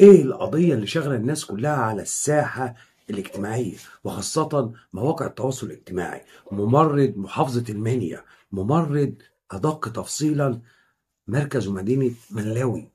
ايه القضيه اللي شغله الناس كلها على الساحه الاجتماعيه وخاصه مواقع التواصل الاجتماعي ممرض محافظه المنيا ممرض ادق تفصيلا مركز مدينه ملاوي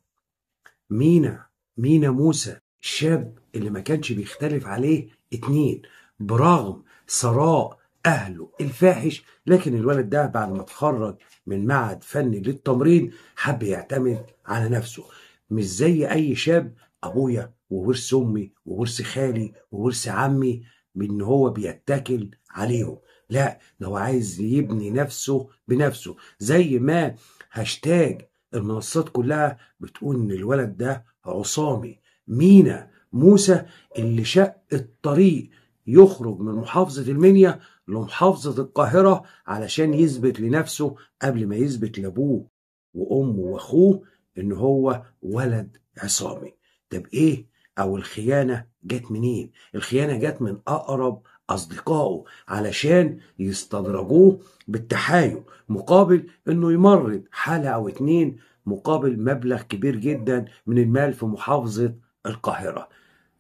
مينا مينا موسى الشاب اللي ما كانش بيختلف عليه اتنين برغم ثراء اهله الفاحش لكن الولد ده بعد ما اتخرج من معهد فني للتمريض حب يعتمد على نفسه مش زي اي شاب ابويا وورث امي وورث خالي وورث عمي من هو بيتكل عليهم لا ده هو عايز يبني نفسه بنفسه زي ما هاشتاج المنصات كلها بتقول ان الولد ده عصامي مينا موسى اللي شق الطريق يخرج من محافظة المنيا لمحافظة القاهرة علشان يثبت لنفسه قبل ما يثبت لأبوه وأمه وأخوه إن هو ولد عصامي طب ايه او الخيانه جت منين الخيانه جت من اقرب اصدقائه علشان يستدرجوه بالتحايل مقابل انه يمرض حاله او اتنين مقابل مبلغ كبير جدا من المال في محافظه القاهره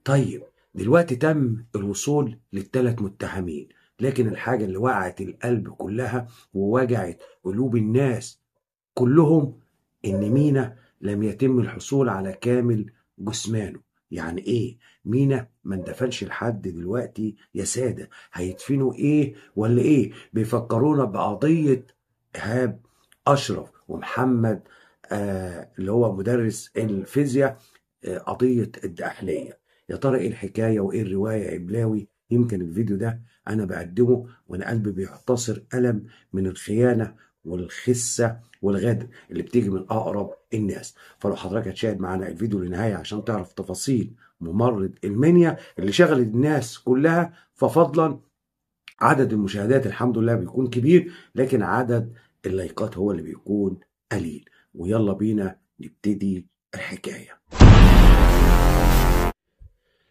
طيب دلوقتي تم الوصول للثلاث متهمين لكن الحاجة اللي وقعت القلب كلها ووجعت قلوب الناس كلهم إن مينا لم يتم الحصول على كامل جثمانه يعني ايه مينا ما اندفنش لحد دلوقتي يا سادة هيدفنوا ايه ولا ايه بيفكرونا بقضية ايهاب اشرف ومحمد آه اللي هو مدرس الفيزياء آه قضية الدحليه يا ترى ايه الحكاية وايه الرواية يا إبلاوي يمكن الفيديو ده انا بقدمه وانا قلبي بيعتصر ألم من الخيانة والخسه والغدر اللي بتيجي من اقرب الناس فلو حضرتك هتشاهد معانا الفيديو للنهايه عشان تعرف تفاصيل ممرض المنيا اللي شغلت الناس كلها ففضلا عدد المشاهدات الحمد لله بيكون كبير لكن عدد اللايكات هو اللي بيكون قليل ويلا بينا نبتدي الحكايه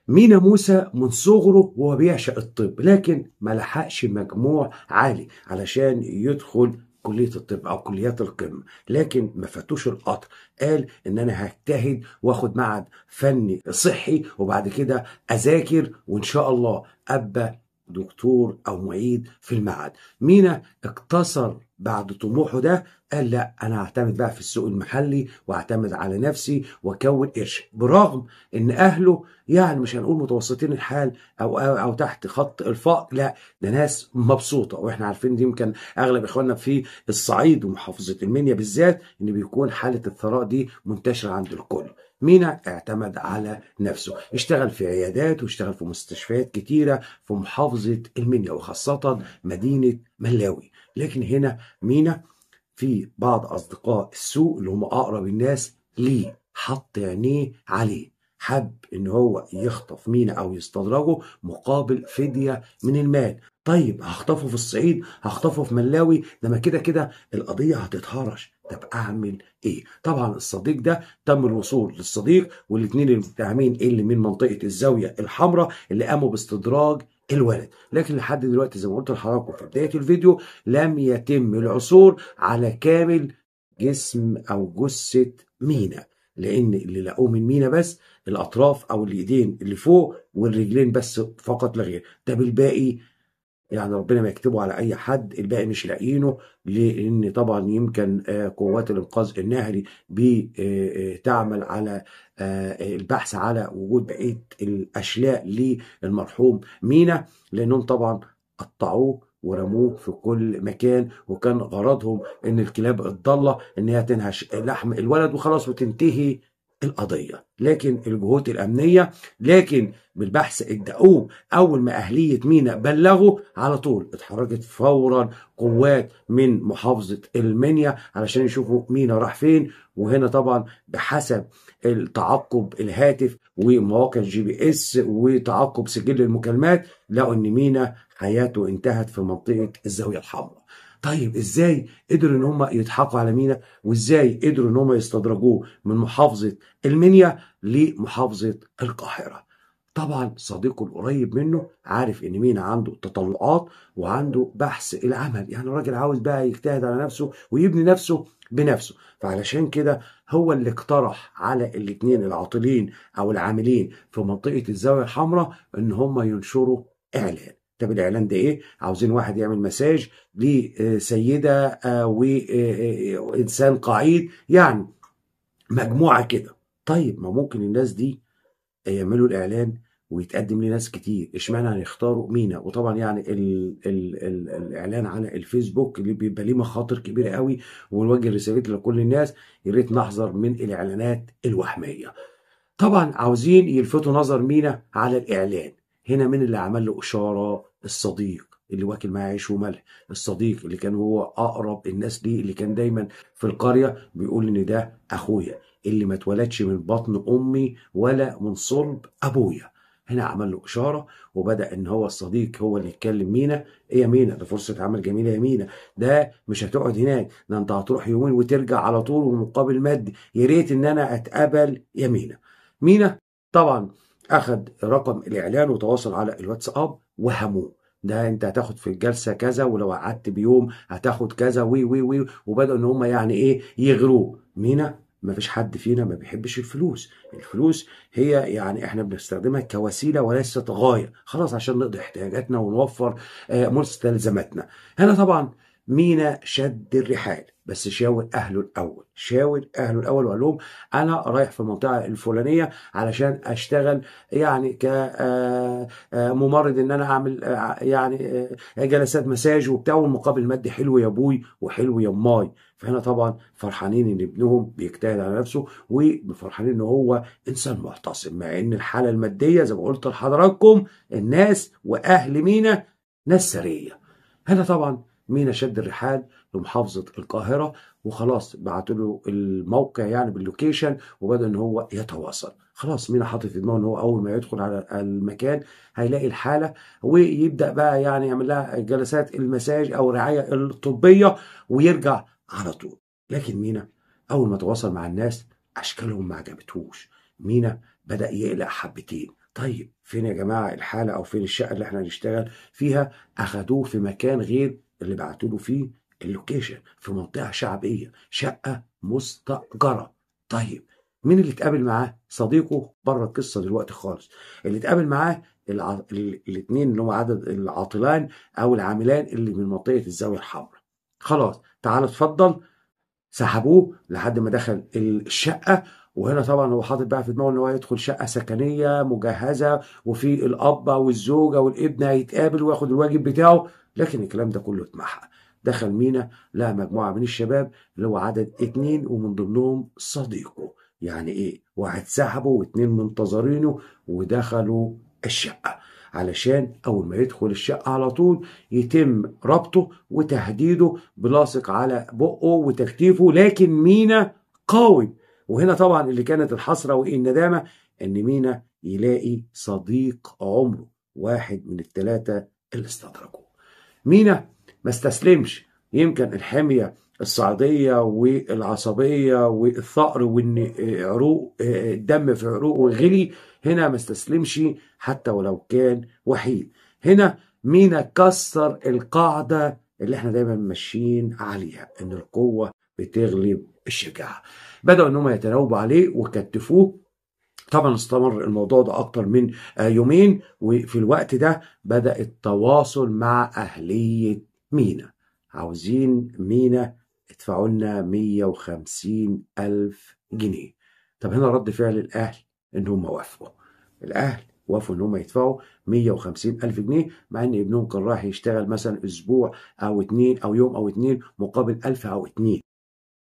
مينا موسى من صغره وهو بيعشق الطب لكن ما لحقش مجموع عالي علشان يدخل كلية الطب أو كليات القمة لكن ما فاتوش القطر قال إن أنا هجتهد وآخد معهد فني صحي وبعد كده أذاكر وإن شاء الله أبقى دكتور أو معيد في المعهد مينا اقتصر بعد طموحه ده قال لا أنا هعتمد بقى في السوق المحلي واعتمد على نفسي وأكون قرش برغم إن أهله يعني مش هنقول متوسطين الحال أو, أو, أو تحت خط الفقر لا ده ناس مبسوطة وإحنا عارفين دي يمكن أغلب إخواننا في الصعيد ومحافظة المنيا بالذات إن بيكون حالة الثراء دي منتشرة عند الكل مينا اعتمد على نفسه اشتغل في عيادات واشتغل في مستشفيات كتيرة في محافظة المنيا وخاصة مدينة ملاوي لكن هنا مينا في بعض أصدقاء السوق اللي هم أقرب الناس ليه حط عينيه عليه حب ان هو يخطف مينا او يستدرجه مقابل فديه من المال طيب هخطفه في الصعيد هخطفه في ملاوي ده ما كده كده القضيه هتتهرش طب اعمل ايه طبعا الصديق ده تم الوصول للصديق والاثنين المتهمين اللي من منطقه الزاويه الحمراء اللي قاموا باستدراج الولد لكن لحد دلوقتي زي ما قلت لحضراتكم في بدايه الفيديو لم يتم العثور على كامل جسم او جثه مينا لان اللي لقوه من مينا بس الاطراف او الايدين اللي فوق والرجلين بس فقط لا غير ده بالباقي يعني ربنا ما يكتبه على اي حد الباقي مش لاقيينه لان طبعا يمكن آه، قوات الانقاذ النهري بتعمل آه، آه، على البحث على وجود بقيه الاشلاء للمرحوم مينا لانهم طبعا قطعوه ورموه في كل مكان وكان غرضهم ان الكلاب الضاله ان هي تنهش لحم الولد وخلاص وتنتهي القضية لكن الجهود الأمنية لكن بالبحث ادقوه أول ما أهلية مينا بلغوا على طول اتحركت فورا قوات من محافظة المنيا علشان يشوفوا مينا راح فين وهنا طبعا بحسب التعقب الهاتف ومواقع جي بي اس وتعقب سجل المكالمات لقوا ان مينا حياته انتهت في منطقة الزاوية الحمراء طيب ازاي قدروا ان هم يضحكوا على مينا وازاي قدروا ان هم يستدرجوه من محافظه المنيا لمحافظه القاهره طبعا صديقه القريب منه عارف ان مينا عنده تطلعات وعنده بحث العمل يعني الراجل عاوز بقى يجتهد على نفسه ويبني نفسه بنفسه فعلشان كده هو اللي اقترح على الاثنين العاطلين او العاملين في منطقه الزاويه الحمراء ان هم ينشروا اعلان طب الاعلان ده ايه عاوزين واحد يعمل مساج لسيده آه، وانسان آه، آه، قعيد يعني مجموعه كده طيب ما ممكن الناس دي يعملوا الاعلان ويتقدم لناس كتير اشمعنى هنختاروا مينا وطبعا يعني الـ الـ الـ الاعلان على الفيسبوك اللي بيبقى ليه مخاطر كبيره قوي ونوجه رسالتنا لكل الناس يا ريت نحذر من الاعلانات الوهميه طبعا عاوزين يلفتوا نظر مينا على الاعلان هنا مين اللي عمل له إشارة الصديق اللي واكل معاه عيش وملح الصديق اللي كان هو أقرب الناس ليه اللي كان دايما في القرية بيقول إن ده أخويا اللي ما اتولدش من بطن أمي ولا من صلب أبويا هنا عمل له إشارة وبدأ إن هو الصديق هو اللي يتكلم مينا إيه يا مينا ده فرصة عمل جميلة يا مينا ده مش هتقعد هناك ده أنت هتروح يومين وترجع على طول ومقابل مادي يا ريت إن أنا أتقبل يا مينا مينا طبعا اخذ رقم الاعلان وتواصل على الواتساب وهموه ده انت هتاخد في الجلسه كذا ولو قعدت بيوم هتاخد كذا وي وي وي وبداوا ان هم يعني ايه يغروه مينا ما فيش حد فينا ما بيحبش الفلوس الفلوس هي يعني احنا بنستخدمها كوسيله وليست غايه خلاص عشان نقضي احتياجاتنا ونوفر آه، مستلزماتنا هنا طبعا مينا شد الرحال بس شاور اهله الاول شاور اهله الاول وقال لهم انا رايح في المنطقه الفلانيه علشان اشتغل يعني كممرض آه، آه، ان انا اعمل آه، يعني جلسات مساج وبتاع والمقابل المادي حلو يا ابوي وحلو يا ماي فهنا طبعا فرحانين ان ابنهم بيجتهد على نفسه وفرحانين ان هو انسان معتصم مع ان الحاله الماديه زي ما قلت لحضراتكم الناس واهل مينا ناس سريه هنا طبعا مينا شد الرحال لمحافظة القاهرة وخلاص بعتوا له الموقع يعني باللوكيشن وبدأ ان هو يتواصل خلاص مينا حاطط في دماغه ان هو اول ما يدخل على المكان هيلاقي الحالة ويبدأ بقى يعني يعمل لها جلسات المساج او الرعاية الطبية ويرجع على طول لكن مينا اول ما تواصل مع الناس اشكالهم ما عجبتهوش مينا بدأ يقلق حبتين طيب فين يا جماعة الحالة أو فين الشقة اللي احنا هنشتغل فيها أخدوه في مكان غير اللي بعتوا له فيه اللوكيشن في منطقه شعبيه شقه مستاجره طيب مين اللي اتقابل معاه صديقه بره القصه دلوقتي خالص اللي اتقابل معاه الاثنين اللي هم عدد العاطلان او العاملان اللي من منطقه الزاويه الحمراء خلاص تعال اتفضل سحبوه لحد ما دخل الشقه وهنا طبعا هو حاطط بقى في دماغه ان هو يدخل شقه سكنيه مجهزه وفي الاب والزوجه والابن هيتقابل وياخد الواجب بتاعه لكن الكلام ده كله اتمحى دخل مينا لها مجموعه من الشباب اللي هو عدد اتنين ومن ضمنهم صديقه يعني ايه واحد سحبه واتنين منتظرينه ودخلوا الشقه علشان اول ما يدخل الشقه على طول يتم ربطه وتهديده بلاصق على بقه وتكتيفه لكن مينا قاوم وهنا طبعا اللي كانت الحسرة وإيه الندامة أن مينا يلاقي صديق عمره واحد من الثلاثة اللي استدركوا مينا ما استسلمش يمكن الحمية الصعيدية والعصبية والثأر وإن عروق الدم في عروقه غلي هنا ما استسلمش حتى ولو كان وحيد هنا مينا كسر القاعدة اللي احنا دايما ماشيين عليها ان القوة بتغلب الشجاعة بدأوا إن هم يتناوبوا عليه وكتفوه طبعا استمر الموضوع ده أكتر من آه، يومين وفي الوقت ده بدأ التواصل مع أهلية مينا عاوزين مينا ادفعوا لنا 150 ألف جنيه طب هنا رد فعل الأهل إن هم وافقوا الأهل وافقوا ان هم يدفعوا 150 الف جنيه مع ان ابنهم كان رايح يشتغل مثلا اسبوع او اتنين او يوم او اتنين مقابل الف او اتنين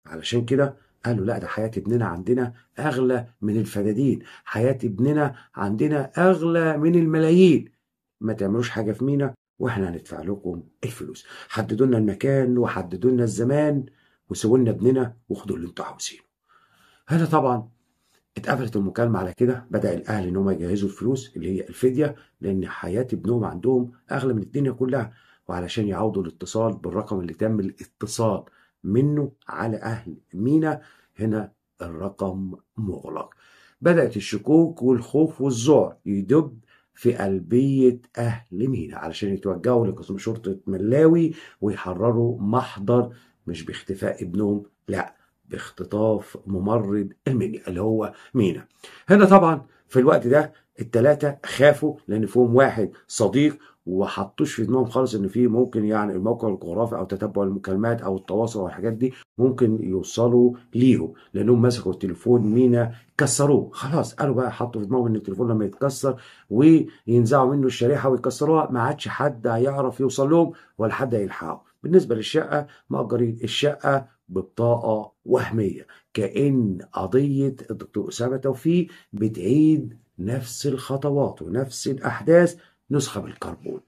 علشان كده قالوا لا ده حياة ابننا عندنا أغلى من الفدادين حياة ابننا عندنا أغلى من الملايين ما تعملوش حاجة في مينا وإحنا هندفع لكم الفلوس حددوا لنا المكان وحددوا لنا الزمان وسولنا لنا ابننا وخدوا اللي انتوا عاوزينه هنا طبعا اتقفلت المكالمة على كده بدأ الأهل إن هم يجهزوا الفلوس اللي هي الفدية لأن حياة ابنهم عندهم أغلى من الدنيا كلها وعلشان يعوضوا الاتصال بالرقم اللي تم الاتصال منه على أهل مينا هنا الرقم مغلق بدأت الشكوك والخوف والذعر يدب في قلبية أهل مينا علشان يتوجهوا لقسم شرطة ملاوي ويحرروا محضر مش باختفاء ابنهم لأ باختطاف ممرض المنيا اللي هو مينا هنا طبعا في الوقت ده التلاتة خافوا لأن فيهم واحد صديق وحطوش في دماغهم خالص ان في ممكن يعني الموقع الجغرافي او تتبع المكالمات او التواصل او الحاجات دي ممكن يوصلوا ليهم لانهم مسكوا التليفون مينا كسروه خلاص قالوا بقى حطوا في دماغهم ان التليفون لما يتكسر وينزعوا منه الشريحه ويكسروها ما عادش حد هيعرف يوصل لهم ولا حد هيلحقهم بالنسبه للشقه مأجرين الشقه ببطاقه وهميه كأن قضيه الدكتور اسامه توفيق بتعيد نفس الخطوات ونفس الاحداث نسخه بالكربون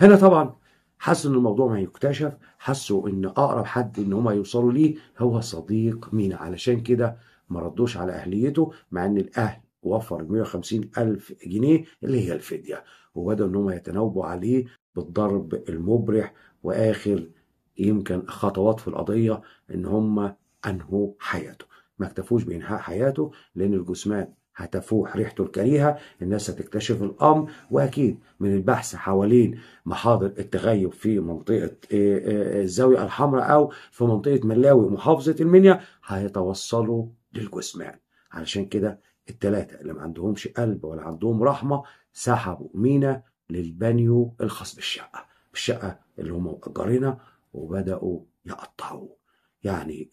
هنا طبعا حسوا ان الموضوع ما يكتشف حسوا ان اقرب حد ان هم يوصلوا ليه هو صديق مينا علشان كده ما ردوش على اهليته مع ان الاهل وفر 150 ألف جنيه اللي هي الفدية وبدأوا إن هم يتناوبوا عليه بالضرب المبرح وآخر يمكن خطوات في القضية إن هم أنهوا حياته ما اكتفوش بإنهاء حياته لأن الجثمان هتفوح ريحته الكريهة الناس هتكتشف الأمر وأكيد من البحث حوالين محاضر التغيب في منطقة آه، آه، آه، الزاوية الحمراء أو في منطقة ملاوي محافظة المنيا هيتوصلوا للجثمان علشان كده التلاتة اللي ما عندهمش قلب ولا عندهم رحمة سحبوا مينا للبانيو الخاص بالشقة بالشقة اللي هم مأجرينها وبدأوا يقطعوه يعني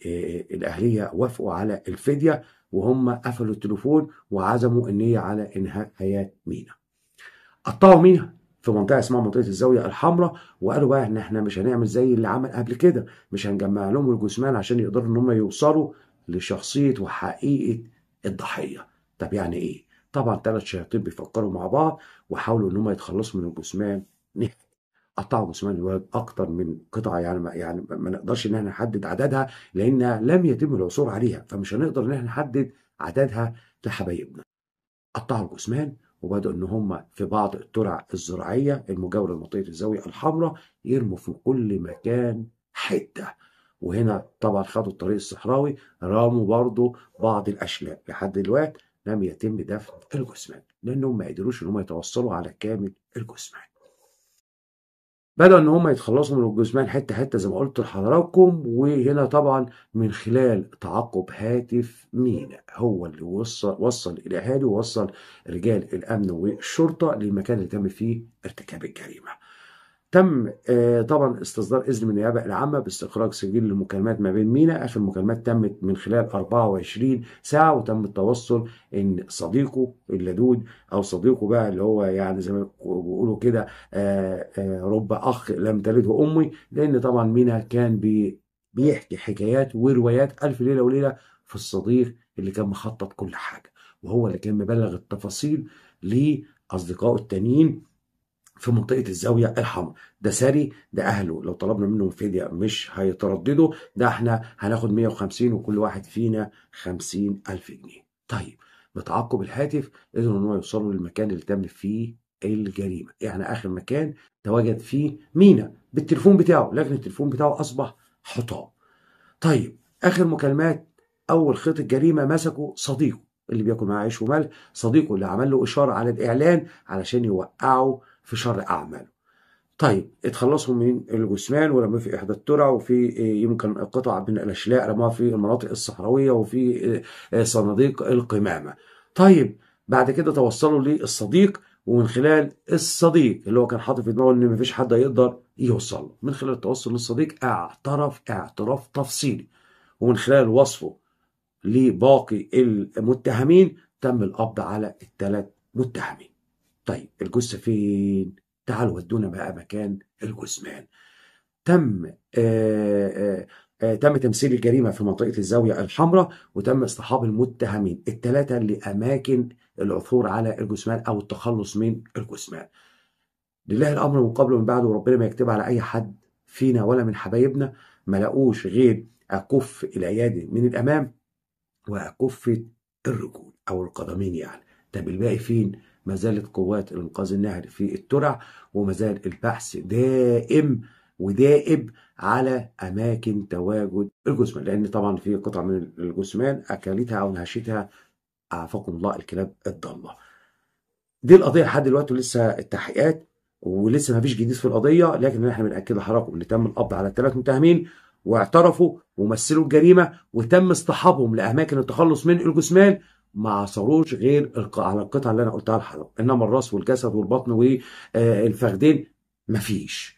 الأهلية وافقوا على الفدية وهم قفلوا التليفون وعزموا النية على إنهاء حياة مينا قطعوا مينا في منطقة اسمها منطقة الزاوية الحمراء وقالوا بقى إن إحنا مش هنعمل زي اللي عمل قبل كده مش هنجمع لهم الجثمان عشان يقدروا إن هم يوصلوا لشخصية وحقيقة الضحية طب يعني إيه؟ طبعا ثلاث شياطين بيفكروا مع بعض وحاولوا إن هم يتخلصوا من الجثمان نهائي قطعوا سمية الواد اكتر من قطعه يعني ما يعني ما نقدرش ان احنا نحدد عددها لان لم يتم العثور عليها فمش هنقدر ان احنا نحدد عددها لحبايبنا. قطعوا الجثمان وبدأوا ان هم في بعض الترع الزراعيه المجاوره لمنطقه الزاويه الحمراء يرموا في كل مكان حته وهنا طبعا خدوا الطريق الصحراوي راموا برضه بعض الاشلاء لحد دلوقتي لم يتم دفن الجثمان لانهم ما قدروش ان هم يتوصلوا على كامل الجثمان بدأوا إن هم يتخلصوا من الجثمان حتة حتة زي ما قلت لحضراتكم وهنا طبعا من خلال تعقب هاتف مينا هو اللي وصل وصل الأهالي ووصل رجال الأمن والشرطة للمكان اللي تم فيه ارتكاب الجريمة. تم آه، طبعا استصدار اذن من النيابه العامه باستخراج سجل المكالمات ما بين مينا اخر مكالمات تمت من خلال 24 ساعه وتم التوصل ان صديقه اللدود او صديقه بقى اللي هو يعني زي ما بيقولوا كده آه، آه، رب اخ لم تلده امي لان طبعا مينا كان بيحكي حكايات وروايات الف ليله وليله في الصديق اللي كان مخطط كل حاجه وهو اللي كان مبلغ التفاصيل لاصدقائه التانيين في منطقة الزاوية الحمراء ده ساري ده أهله لو طلبنا منهم فدية مش هيترددوا ده احنا هناخد 150 وكل واحد فينا 50000 جنيه طيب بتعقب الهاتف قدروا ان هو يوصلوا للمكان اللي تم فيه الجريمة يعني آخر مكان تواجد فيه مينا بالتليفون بتاعه لكن التليفون بتاعه أصبح حطام طيب آخر مكالمات أول خيط الجريمة مسكه صديقه اللي بياكل معاه عيش وملح صديقه اللي عمل له إشارة على الإعلان علشان يوقعه في شر أعماله طيب اتخلصوا من الجثمان ورموه في احدى الترع وفي آه، يمكن قطع من الاشلاء رماها في المناطق الصحراويه وفي آه، صناديق القمامه. طيب بعد كده توصلوا للصديق ومن خلال الصديق اللي هو كان حاطط في دماغه ان مفيش حد هيقدر يوصل له من خلال التوصل للصديق اعترف اعتراف تفصيلي ومن خلال وصفه لباقي المتهمين تم القبض على الثلاث متهمين. طيب الجثة فين؟ تعالوا ودونا بقى مكان الجثمان تم آآ آه، آآ آه، آه، تم تمثيل الجريمة في منطقة الزاوية الحمراء وتم اصطحاب المتهمين الثلاثة لأماكن العثور على الجثمان أو التخلص من الجثمان لله الأمر من قبل ومن بعد وربنا ما يكتب على أي حد فينا ولا من حبايبنا ما لقوش غير أكف الأيادي من الأمام وأكفة الرجول أو القدمين يعني طب الباقي فين؟ ما زالت قوات الإنقاذ النهري في الترع وما زال البحث دائم ودائب على أماكن تواجد الجثمان لأن طبعا في قطع من الجثمان أكلتها أو نهشتها اعفاكم الله الكلاب الضالة دي القضية لحد دلوقتي ولسه التحقيقات ولسه ما فيش جديد في القضية لكن احنا بنأكد لحضراتكم إن تم القبض على الثلاث متهمين واعترفوا ومثلوا الجريمة وتم اصطحابهم لأماكن التخلص من الجثمان ما عثروش غير على القطع اللي انا قلتها لحضرتك انما الراس والجسد والبطن والفخدين آه، مفيش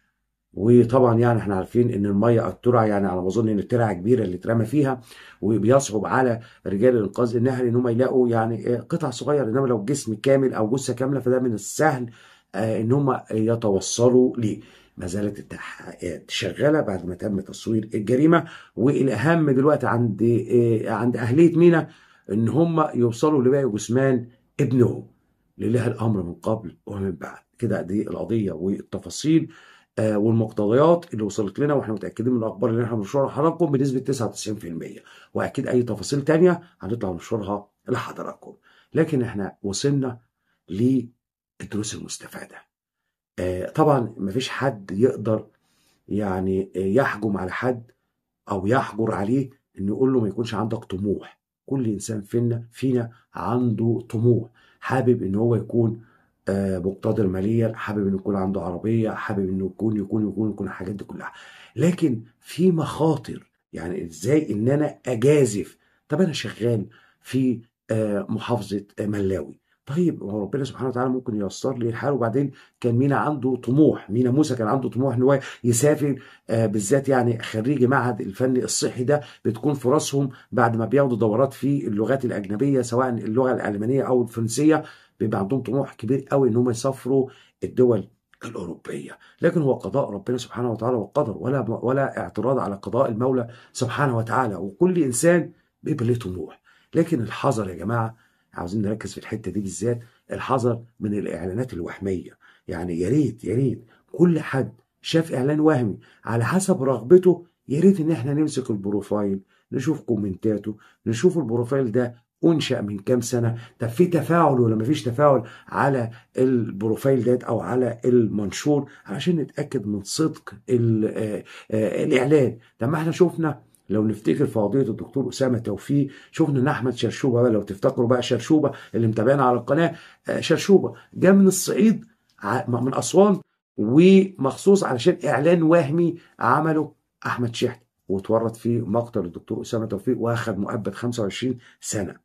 وطبعا يعني احنا عارفين ان الميه الترعه يعني على ما اظن ان الترعه كبيره اللي اترمى فيها وبيصعب على رجال الانقاذ النهري ان هم يلاقوا يعني آه، قطع صغير انما لو جسم كامل او جثه كامله فده من السهل آه، ان هم يتوصلوا ليه ما زالت التحقيقات شغاله بعد ما تم تصوير الجريمه والاهم دلوقتي عند عند اهليه مينا ان هم يوصلوا لباقي جثمان ابنهم لله الامر من قبل ومن بعد كده دي القضيه والتفاصيل آه، والمقتضيات اللي وصلت لنا واحنا متاكدين من الاخبار اللي احنا بنشرها لحضراتكم بنسبه 99% واكيد اي تفاصيل تانية هنطلع ننشرها لحضراتكم لكن احنا وصلنا للدروس المستفاده آه، طبعا مفيش حد يقدر يعني يحجم على حد او يحجر عليه انه يقول له ما يكونش عندك طموح كل انسان فينا فينا عنده طموح حابب ان هو يكون آه، مقتدر ماليا حابب انه يكون عنده عربيه حابب انه يكون يكون يكون يكون الحاجات دي كلها لكن في مخاطر يعني ازاي ان انا اجازف طب انا شغال في آه، محافظه آه، ملاوي طيب هو ربنا سبحانه وتعالى ممكن ييسر لي الحال وبعدين كان مينا عنده طموح مينا موسى كان عنده طموح ان هو يسافر آه، بالذات يعني خريجي معهد الفن الصحي ده بتكون فرصهم بعد ما بياخدوا دورات في اللغات الاجنبيه سواء اللغه الالمانيه او الفرنسيه بيبقى عندهم طموح كبير قوي ان هم يسافروا الدول الأوروبية لكن هو قضاء ربنا سبحانه وتعالى والقدر ولا ولا اعتراض على قضاء المولى سبحانه وتعالى وكل إنسان بيبقى ليه طموح لكن الحذر يا جماعة عاوزين نركز في الحته دي بالذات الحذر من الاعلانات الوهميه يعني يا ريت يا ريت كل حد شاف اعلان وهمي على حسب رغبته يا ريت ان احنا نمسك البروفايل نشوف كومنتاته نشوف البروفايل ده انشا من كام سنه طب في تفاعل ولا مفيش تفاعل على البروفايل ديت او على المنشور عشان نتاكد من صدق آه، آه، الاعلان طب ما احنا شفنا لو نفتكر في قضيه الدكتور اسامه توفيق شفنا ان احمد شرشوبه بقى لو تفتكروا بقى شرشوبه اللي متابعنا على القناه آه، شرشوبه جه من الصعيد من اسوان ومخصوص علشان اعلان وهمي عمله احمد شحت وتورط فيه مقتل الدكتور اسامه توفيق واخد مؤبد 25 سنه.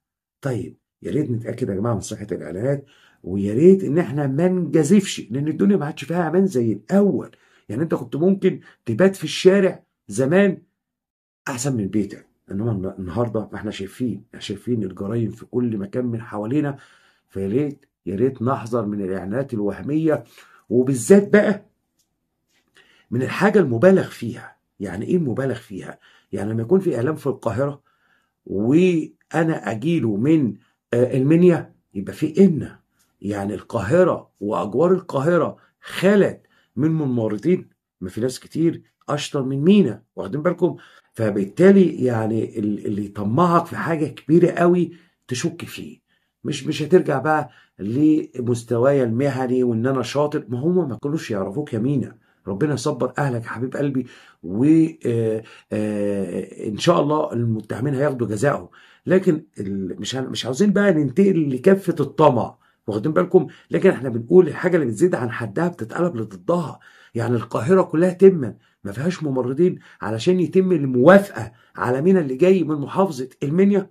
طيب يا ريت نتاكد يا جماعه من صحه الاعلانات ويا ريت ان احنا ما نجازفش لان الدنيا ما عادش فيها امان زي الاول يعني انت كنت ممكن تبات في الشارع زمان احسن من بيتك انما النهارده ما احنا شايفين شايفين الجرايم في كل مكان من حوالينا فيا ريت يا ريت نحذر من الاعلانات الوهميه وبالذات بقى من الحاجه المبالغ فيها يعني ايه المبالغ فيها يعني لما يكون في اعلان في القاهره وانا اجيله من آه، المنيا يبقى في ان يعني القاهره واجوار القاهره خلت من ممرضين ما في ناس كتير اشطر من مينا واخدين بالكم فبالتالي يعني اللي يطمعك في حاجه كبيره قوي تشك فيه مش مش هترجع بقى لمستوايا المهني وان انا شاطر ما هم ما كانوش يعرفوك يا مينا ربنا يصبر اهلك يا حبيب قلبي وان آه، آه، شاء الله المتهمين هياخدوا جزائهم لكن مش مش عاوزين بقى ننتقل لكفه الطمع واخدين بالكم لكن احنا بنقول الحاجه اللي بتزيد عن حدها بتتقلب لضدها يعني القاهره كلها تمن ما فيهاش ممرضين علشان يتم الموافقه على مين اللي جاي من محافظه المنيا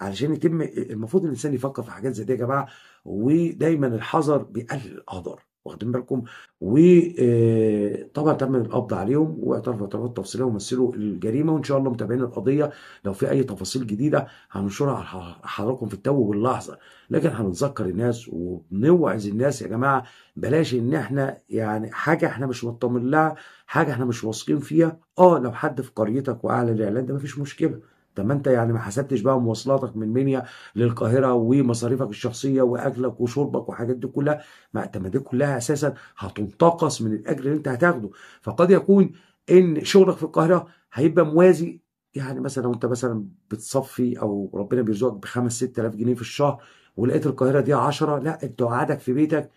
علشان يتم المفروض الانسان يفكر في حاجات زي دي يا جماعه ودايما الحذر بيقلل القدر واخدين بالكم وطبعا آه، تم القبض عليهم واعترفوا اعترافات تفصيليه ومثلوا الجريمه وان شاء الله متابعين القضيه لو في اي تفاصيل جديده هننشرها على حضراتكم في التو واللحظه لكن هنتذكر الناس وبنوعظ الناس يا جماعه بلاش ان احنا يعني حاجه احنا مش مطمن لها حاجه احنا مش واثقين فيها اه لو حد في قريتك واعلن الاعلان ده مفيش مشكله طب ما انت يعني ما حسبتش بقى مواصلاتك من منيا للقاهره ومصاريفك الشخصيه واكلك وشربك والحاجات دي كلها ما انت دي كلها اساسا هتنتقص من الاجر اللي انت هتاخده فقد يكون ان شغلك في القاهره هيبقى موازي يعني مثلا وانت مثلا بتصفي او ربنا بيرزقك بخمس ست آلاف جنيه في الشهر ولقيت القاهره دي 10 لا انت قعدك في بيتك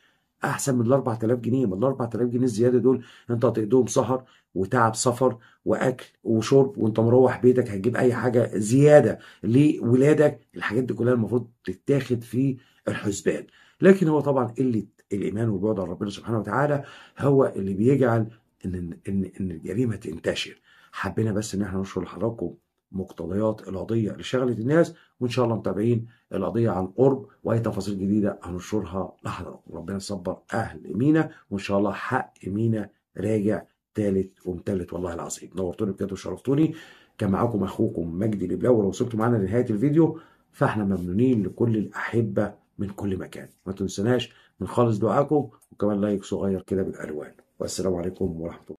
احسن من ال 4000 جنيه ما ال 4000 جنيه الزياده دول انت هتقضيهم سهر وتعب سفر واكل وشرب وانت مروح بيتك هتجيب اي حاجه زياده لولادك الحاجات دي كلها المفروض تتاخد في الحسبان لكن هو طبعا قله الايمان والبعد عن ربنا سبحانه وتعالى هو اللي بيجعل ان ان ان الجريمه تنتشر حبينا بس ان احنا نشرح لحضراتكم مقتضيات القضية اللي شغلت الناس وإن شاء الله متابعين القضية عن قرب وأي تفاصيل جديدة هننشرها لحضراتكم ربنا يصبر أهل مينا وإن شاء الله حق مينا راجع ثالث ومتلت والله العظيم نورتوني بجد وشرفتوني كان معاكم أخوكم مجدي البلاوي ولو وصلتوا معانا لنهاية الفيديو فإحنا ممنونين لكل الأحبة من كل مكان ما تنسناش من خالص دعاكم وكمان لايك صغير كده بالألوان والسلام عليكم ورحمة الله